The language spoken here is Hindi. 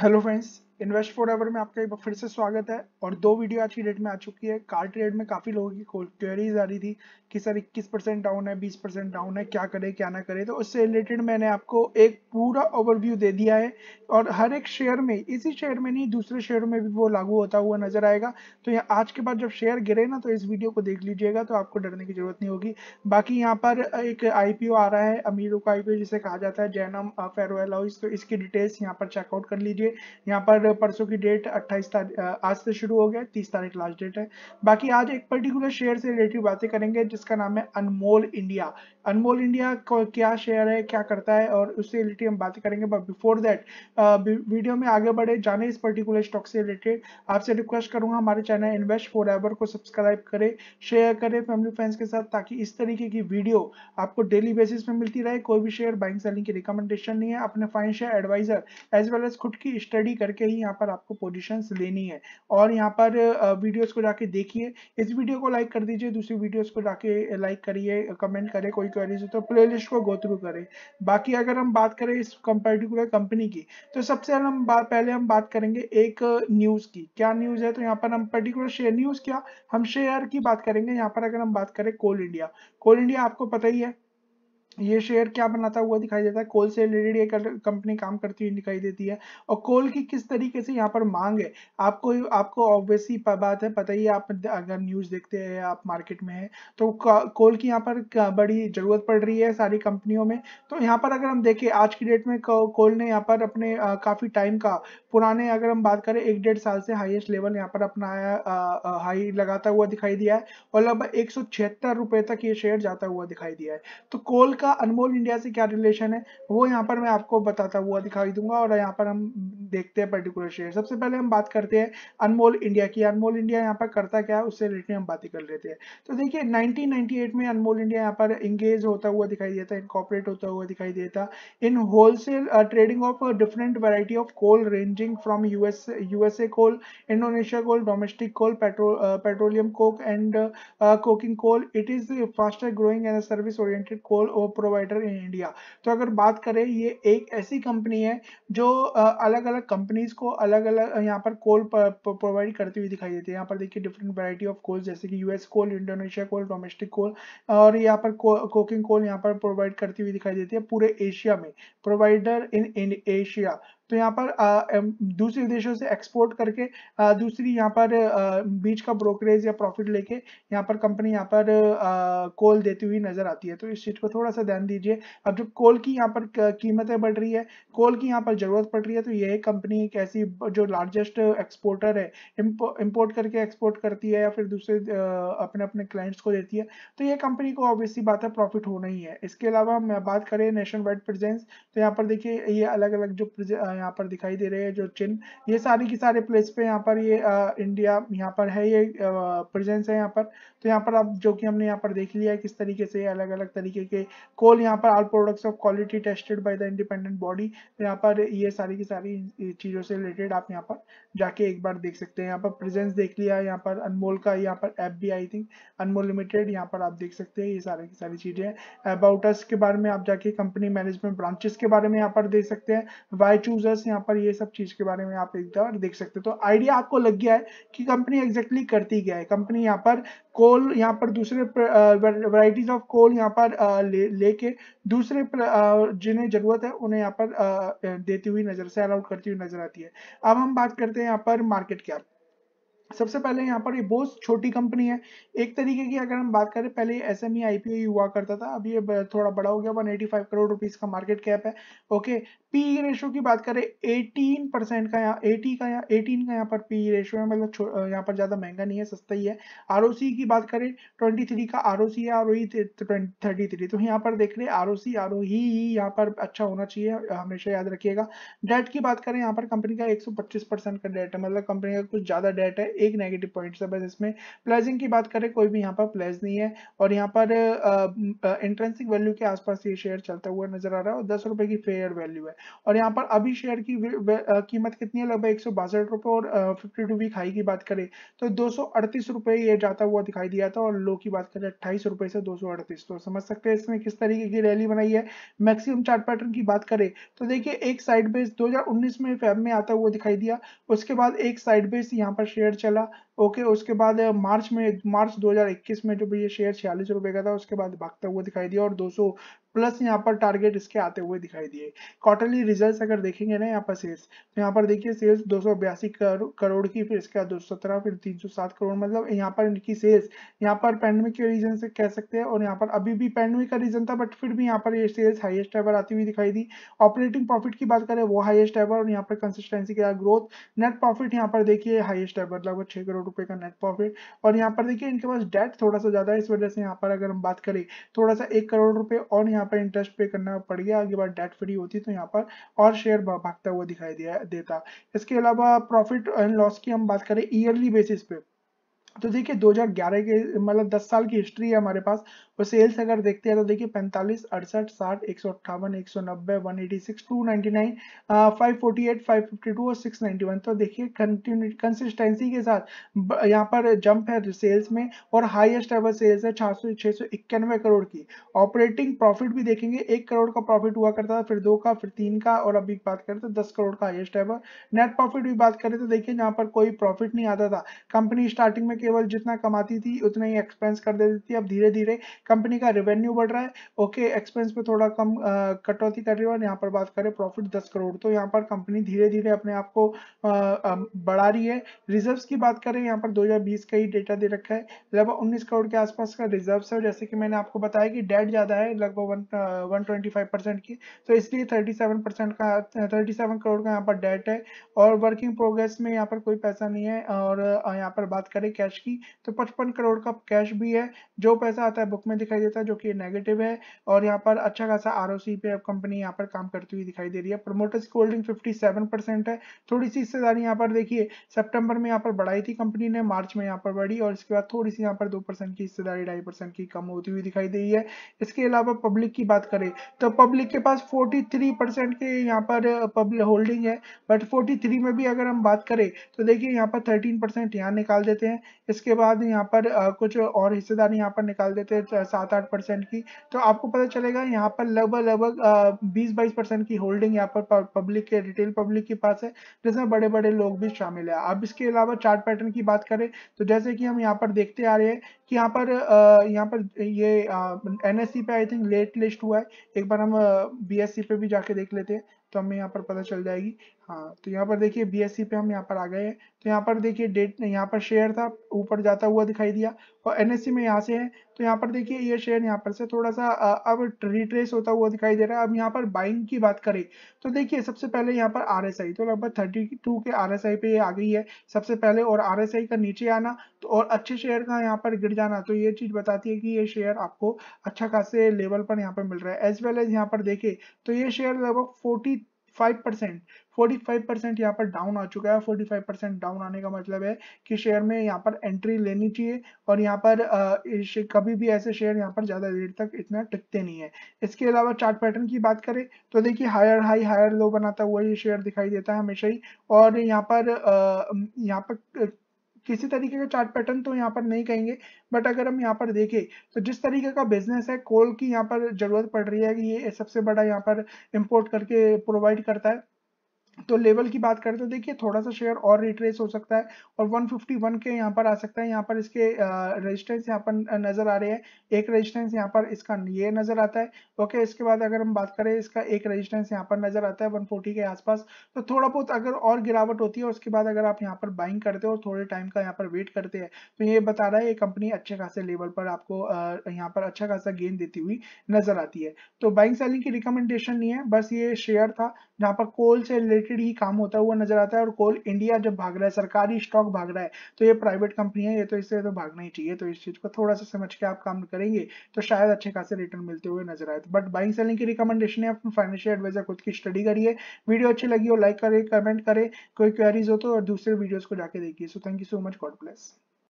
hello friends invest for ever में आपका एक बार फिर से स्वागत है और दो वीडियो आज की डेट में आ चुकी है कार ट्रेड में काफ़ी लोगों की क्वेरीज आ रही थी कि सर 21 परसेंट डाउन है 20 परसेंट डाउन है क्या करे क्या ना करे तो उससे रिलेटेड मैंने आपको एक पूरा ओवरव्यू दे दिया है और हर एक शेयर में इसी शेयर में नहीं दूसरे शेयर में भी वो लागू होता हुआ नजर आएगा तो यहाँ आज के बाद जब शेयर गिरे ना तो इस वीडियो को देख लीजिएगा तो आपको डरने की जरूरत नहीं होगी बाकी यहाँ पर एक आई आ रहा है अमीरों का आई जिसे कहा जाता है जैनम फेयरवेल हाउस तो इसकी डिटेल्स यहाँ पर चेकआउट कर लीजिए यहाँ पर परसों की डेट 28 तारीख आज से शुरू हो गया तीस तारीख लास्ट डेट है बाकी आज एक पर्टिकुलर शेयर से रिलेटेड बातें करेंगे जिसका नाम है अनमोल इंडिया अनमोल इंडिया क्या शेयर है क्या करता है और उससे रिलेटेड हम बातें करेंगे बट बिफोर दैट वीडियो में आगे बढ़े जाने इस पर्टिकुलर स्टॉक से रिलेटेड आपसे रिक्वेस्ट करूंगा हमारे चैनल इन्वेस्ट फॉर को सब्सक्राइब करें शेयर करें फैमिली फ्रेंड्स के साथ ताकि इस तरीके की वीडियो आपको डेली बेसिस पे मिलती रहे कोई भी शेयर बाइंग सेलिंग की रिकमेंडेशन नहीं है अपने financial advisor as well as खुद की स्टडी करके ही यहाँ पर आपको पोजिशन लेनी है और यहाँ पर वीडियोस को जाके देखिए इस वीडियो को लाइक कर दीजिए दूसरी वीडियोस को जाके लाइक करिए कमेंट करें कोई क्वेरीज हो तो प्लेलिस्ट को गो थ्रू करें बाकी अगर हम बात करें इस पर्टिकुलर कंपनी की तो सबसे हम बात पहले हम बात करेंगे एक न्यूज़ की क्या न्यूज़ है तो यहाँ पर हम पर्टिकुलर शेयर न्यूज़ क्या हम शेयर की बात करेंगे यहाँ पर अगर हम बात करें कोल इंडिया कोल इंडिया आपको पता ही है ये शेयर क्या बनाता हुआ दिखाई देता है कोल से रिलेटेड ये कंपनी काम करती हुई दिखाई देती है और कोल की किस तरीके से यहाँ पर मांग है आपको आपको ऑब्वियसली बात है पता ही आप अगर न्यूज देखते हैं आप मार्केट में है तो कोल की यहाँ पर बड़ी जरूरत पड़ रही है सारी कंपनियों में तो यहाँ पर अगर हम देखें आज की डेट में कोल ने यहाँ पर अपने काफ़ी टाइम का पुराने अगर हम बात करें एक डेढ़ साल से हाइएस्ट लेवल यहाँ पर अपना हाई लगाता हुआ दिखाई दिया है और लगभग एक सौ तक ये शेयर जाता हुआ दिखाई दिया है तो कोल का अनमोल इंडिया से क्या रिलेशन है वो यहाँ पर मैं आपको बताता हुआ दिखाई दूंगा और यहाँ पर हम देखते हैं पर्टिकुलर शेयर सबसे पहले हम बात करते हैं अनमोल इंडिया की अनमोल इंडिया यहाँ पर करता क्या है उससे रिलेटेड हम बातें कर लेते हैं तो देखिए 1998 में अनमोल इंडिया यहाँ पर इंगेज होता हुआ दिखाई देता है इनकॉपरेट होता हुआ दिखाई देता in wholesale trading of different variety of coal ranging from US USA coal Indonesia coal domestic coal petroleum coke and coking coal it is faster growing and service oriented coal provider in India तो अगर बात करें ये एक ऐसी कंपनी है जो अलग अलग कंपनीज को अलग अलग यहाँ पर कोल प्रोवाइड करती हुई दिखाई देती है यहाँ पर देखिए डिफरेंट वैरायटी ऑफ कोल जैसे कि US coal Indonesia coal domestic coal और यहाँ पर कोकिंग कोल यहाँ पर प्रोवाइड करती हुई दिखाई देती है पूरे एशिया में प्रोवाइडर इन एशिया तो यहाँ पर दूसरे देशों से एक्सपोर्ट करके दूसरी यहाँ पर बीच का ब्रोकरेज या प्रॉफिट लेके यहाँ पर कंपनी यहाँ पर कोल देती हुई नजर आती है तो इस चीज पर थोड़ा सा ध्यान दीजिए अब जो कोल की यहाँ पर कीमतें बढ़ रही है कोल की यहाँ पर जरूरत पड़ रही है तो यह कंपनी एक ऐसी जो लार्जेस्ट एक्सपोर्टर है इम्पोर्ट करके एक्सपोर्ट करती है या फिर दूसरे अपने अपने क्लाइंट्स को देती है तो ये कंपनी को ऑब्वियसली बात है प्रॉफिट होना ही है इसके अलावा हम बात करें नेशन वाइड प्रेजेंस तो यहाँ पर देखिए ये अलग अलग जो यहाँ पर दिखाई दे रहे हैं जो चिन्ह ये सारी की सारे प्लेस पे यहाँ पर ये आ, इंडिया यहाँ पर है ये प्रेजेंस है यहाँ पर तो यहाँ पर आप जो कि हमने यहाँ पर देख लिया है किस तरीके से अलग अलग तरीके के कोल यहाँ पर are products of quality tested by the independent body तो यहाँ पर ये सारी की सारी चीज़ों से रिलेटेड आप यहाँ पर जाके एक बार देख सकते हैं यहाँ पर प्रेजेंस देख लिया है यहाँ पर अनमोल का यहाँ पर एप भी आई थिंक अनमोल लिमिटेड यहाँ पर आप देख सकते हैं ये सारी की सारी चीज़ें अबाउटस के बारे में आप जाके कंपनी मैनेजमेंट ब्रांचेस के बारे में यहाँ पर देख सकते हैं वाई चूज प्लस यहाँ पर ये सब चीज के बारे में आप एक बार देख सकते हो तो आइडिया आपको लग गया है कि कंपनी एग्जैक्टली करती क्या है कंपनी यहाँ पर कोल यहाँ पर दूसरे वराइटीज ऑफ कोल यहाँ पर लेके ले दूसरे जिन्हें जरूरत है उन्हें यहाँ पर देती हुई नजर से आउट करती हुई नजर आती है अब हम बात करते हैं यहाँ पर मार्केट कैप सबसे पहले यहाँ पर ये बहुत छोटी कंपनी है एक तरीके की अगर हम बात करें पहले S M E I P हुआ करता था अब ये थोड़ा बड़ा हो गया 185 करोड़ रुपीस का मार्केट कैप है ओके पी ई रेशो की बात करें 18 परसेंट का यहाँ 80 का यहाँ 18 का यहाँ पर पी ई रेशो है मतलब यहाँ पर ज़्यादा महंगा नहीं है सस्ता ही है आर ओ सी की बात करें ट्वेंटी का आर ओ सी है आर ओ थर्टी थ्री तो यहाँ पर देख रहे आर ओ सी आर यहाँ पर अच्छा होना चाहिए हमेशा याद रखिएगा डेट की बात करें यहाँ पर कंपनी का एक का डेट है मतलब कंपनी का कुछ ज़्यादा डेट है एक नेगेटिव पॉइंट्स है बस इसमें प्लेजिंग की बात करें कोई भी यहाँ पर प्लेज नहीं है और यहाँ पर इंट्रेंसिक वैल्यू के आसपास ये शेयर चलता हुआ नजर आ रहा है और दस रुपए की फेयर वैल्यू है और यहाँ पर अभी शेयर की कीमत कितनी है लगभग एक सौ बासठ रुपए और फिफ्टी टू वीक हाई की बात करें तो दो सौ अड़तीस रुपए ये जाता हुआ दिखाई दिया था और लो की बात करें अट्ठाईस रुपए से दो सौ अड़तीस तो समझ सकते हैं इसमें किस तरीके की रैली बनाई है मैक्सिमम चार्ट पैटर्न की बात करें तो देखिए एक साइड बेस 2019 में फेब में आता हुआ दिखाई दिया उसके बाद एक साइड बेस यहाँ पर शेयर चल चला ओके उसके बाद मार्च में मार्च 2021 में जो भी ये शेयर छियालीस रुपए का था उसके बाद भागता हुआ दिखाई दिया और दो प्लस यहाँ पर टारगेट इसके आते हुए दिखाई दिए क्वार्टरली रिजल्ट्स अगर देखेंगे ना यहाँ पर सेल्स तो यहाँ पर देखिए सेल्स दो कर, करोड़ की फिर इसके बाद दो फिर 307 करोड़ मतलब यहाँ पर इनकी सेल्स यहाँ पर पैंडमिक के रीजन से कह सकते हैं और यहाँ पर अभी भी पैंडमिक का रीजन था बट फिर भी यहाँ पर ये सेल्स हाइएस्ट एवर आती हुई दिखाई दी ऑपरेटिंग प्रॉफिट की बात करें वो हाइएस्ट एवर और यहाँ पर कंसिस्टेंसी के ग्रोथ नेट प्रॉफिट यहाँ पर देखिए हाइएस्ट एवर लगभग छह करोड़ रुपए का नेट प्रॉफिट और यहाँ पर देखिए इनके पास डेट थोड़ा सा ज़्यादा है इस वजह से यहाँ पर अगर हम बात करें थोड़ा सा एक करोड़ रुपए और यहाँ यहाँ पर इंटरेस्ट पे करना पड़ गया अगली बार डेट फ्री होती तो यहाँ पर और शेयर भागता हुआ दिखाई दिया देता इसके अलावा प्रॉफिट एंड लॉस की हम बात करें ईयरली बेसिस पे तो देखिए 2011 के मतलब 10 साल की हिस्ट्री है हमारे पास और सेल्स अगर देखते हैं तो देखिए 45, अड़सठ साठ एक सौ अट्ठावन एक सौ नब्बे one eighty six two ninety nine five forty eight five fifty two और सिक्स नाइनटी वन तो देखिए कंसिस्टेंसी के साथ यहाँ पर जंप है सेल्स में और हाईएस्ट एवर सेल्स है छह सौ सौ इक्यानवे करोड़ की ऑपरेटिंग प्रॉफिट भी देखेंगे एक करोड़ का प्रॉफिट हुआ करता था फिर दो का फिर तीन का और अभी बात करें तो दस करोड़ का हाइएस्ट एवर नेट प्रॉफिट भी बात करें तो देखिए यहाँ पर कोई प्रॉफिट नहीं आता था कंपनी स्टार्टिंग में केवल जितना कमाती थी उतना ही एक्सपेंस कर देती थी अब धीरे धीरे कंपनी का रेवेन्यू बढ़ रहा है ओके एक्सपेंस पे थोड़ा कम कटौती कर रही है और यहाँ पर बात करें प्रॉफिट दस करोड़ तो यहाँ पर कंपनी धीरे धीरे अपने आप को बढ़ा रही है रिजर्व की बात करें यहाँ पर दो का ही डेटा दे रखा है लगभग उन्नीस करोड़ के आसपास का रिजर्व है जैसे कि मैंने आपको बताया कि डेट ज्यादा है लगभग वन परसेंट की तो इसलिए थर्टी परसेंट का थर्टी करोड़ का यहाँ पर डेट है और वर्किंग प्रोग्रेस में यहाँ पर कोई पैसा नहीं है और यहाँ पर बात करें कैश कैश की तो पचपन करोड़ का कैश भी है जो पैसा आता है बुक में दिखाई देता है जो कि नेगेटिव है और यहाँ पर अच्छा खासा आर पे कंपनी यहाँ पर काम करती हुई दिखाई दे रही है प्रोमोटर्स की होल्डिंग फिफ्टी है थोड़ी सी हिस्सेदारी यहाँ पर देखिए सेप्टेम्बर में यहाँ पर बढ़ाई थी कंपनी ने मार्च में यहाँ पर बढ़ी और इसके बाद थोड़ी सी यहाँ पर दो की हिस्सेदारी ढाई की कम होती हुई दिखाई दे रही है इसके अलावा पब्लिक की बात करें तो पब्लिक के पास फोर्टी के यहाँ पर पब्लिक होल्डिंग है बट 43 में भी अगर हम बात करें तो देखिए यहाँ पर 13 परसेंट यहाँ निकाल देते हैं इसके बाद यहाँ पर कुछ और हिस्सेदारी यहाँ पर निकाल देते हैं सात आठ परसेंट की तो आपको पता चलेगा यहाँ पर लगभग लगभग बीस बाईस परसेंट की होल्डिंग यहाँ पर पब्लिक के रिटेल पब्लिक के पास है जिसमें बड़े बड़े लोग भी शामिल है अब इसके अलावा चार्ट पैटर्न की बात करें तो जैसे कि हम यहाँ पर देखते आ रहे हैं कि यहाँ पर यहाँ पर ये एन पे आई थिंक लेट लिस्ट हुआ है एक बार हम बी पे भी जाके देख लेते हैं तो हमें यहाँ पर पता चल जाएगी हाँ तो यहाँ पर देखिए बी पे हम यहाँ पर आ गए हैं तो यहाँ पर देखिए डेट यहाँ पर शेयर था ऊपर जाता हुआ दिखाई दिया और एन में यहाँ से है तो यहाँ पर देखिए ये शेयर यहाँ पर से थोड़ा सा अब रिट्रेस होता हुआ दिखाई दे रहा है अब यहाँ पर बाइंग की बात करें तो देखिए सबसे पहले यहाँ पर आर तो लगभग थर्टी के आर पे ये आ गई है सबसे पहले और आर का नीचे आना तो और अच्छे शेयर का यहाँ पर गिर जाना तो ये चीज़ बताती है कि ये शेयर आपको अच्छा खासे लेवल पर यहाँ पर मिल रहा है एज वेल एज यहाँ पर देखे तो ये शेयर लगभग forty five percent forty percent यहाँ पर डाउन आ चुका है फोर्टी परसेंट डाउन आने का मतलब है कि शेयर में यहाँ पर एंट्री लेनी चाहिए और यहाँ पर कभी भी ऐसे शेयर यहाँ पर ज़्यादा देर तक इतना टिकते नहीं है इसके अलावा चार्ट पैटर्न की बात करें तो देखिए हायर हाई हायर लो बनाता हुआ ये शेयर दिखाई देता है हमेशा ही और यहाँ पर यहाँ पर किसी तरीके का चार्ट पैटर्न तो यहाँ पर नहीं कहेंगे बट अगर हम यहाँ पर देखें तो जिस तरीके का बिजनेस है कोल की यहाँ पर जरूरत पड़ रही है कि ये सबसे बड़ा यहाँ पर इम्पोर्ट करके प्रोवाइड करता है तो लेवल की बात करते हैं तो देखिए थोड़ा सा शेयर और रिट्रेस हो सकता है और 151 के यहाँ पर आ सकता है यहाँ पर इसके रेजिस्टेंस यहाँ पर नजर आ रहे हैं एक रेजिस्टेंस यहाँ पर इसका ये नजर आता है ओके इसके बाद अगर हम बात करें इसका एक रेजिस्टेंस यहाँ पर नजर आता है 140 के आसपास तो थोड़ा बहुत अगर और गिरावट होती है उसके बाद अगर आप यहाँ पर बाइंग करते हो और थोड़े टाइम का यहाँ पर वेट करते हैं तो ये बता रहा है ये कंपनी अच्छे खासे लेवल पर आपको यहाँ पर अच्छा खासा गेन देती हुई नजर आती है तो बाइंग सेलिंग की रिकमेंडेशन नहीं है बस ये शेयर था जहाँ पर कोल से रिलेटेड रिलेटेड ही काम होता हुआ नजर आता है और कोल इंडिया जब भाग रहा है सरकारी स्टॉक भाग रहा है तो ये प्राइवेट कंपनी है ये तो इससे तो भागना ही चाहिए तो इस चीज को थोड़ा सा समझ के आप काम करेंगे तो शायद अच्छे खासे रिटर्न मिलते हुए नजर आए बट बाइंग सेलिंग की रिकमेंडेशन है अपने फाइनेंशियल एडवाइजर खुद की स्टडी करिए वीडियो अच्छी लगी हो लाइक करे कमेंट करे कोई क्वेरीज हो तो और दूसरे वीडियोज को जाके देखिए so thank you so much God bless